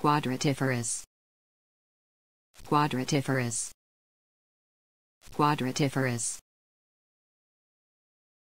Quadratiferous. Quadratiferous. Quadratiferous.